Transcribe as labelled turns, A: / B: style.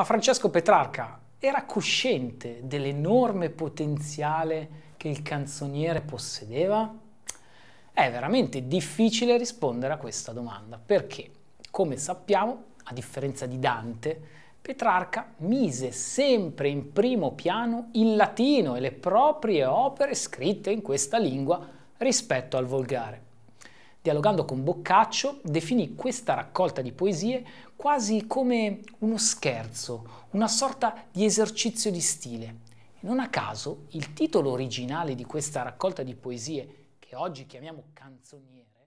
A: Ma Francesco Petrarca era cosciente dell'enorme potenziale che il canzoniere possedeva? È veramente difficile rispondere a questa domanda perché, come sappiamo, a differenza di Dante, Petrarca mise sempre in primo piano il latino e le proprie opere scritte in questa lingua rispetto al volgare dialogando con Boccaccio, definì questa raccolta di poesie quasi come uno scherzo, una sorta di esercizio di stile. Non a caso il titolo originale di questa raccolta di poesie,
B: che oggi chiamiamo canzoniere,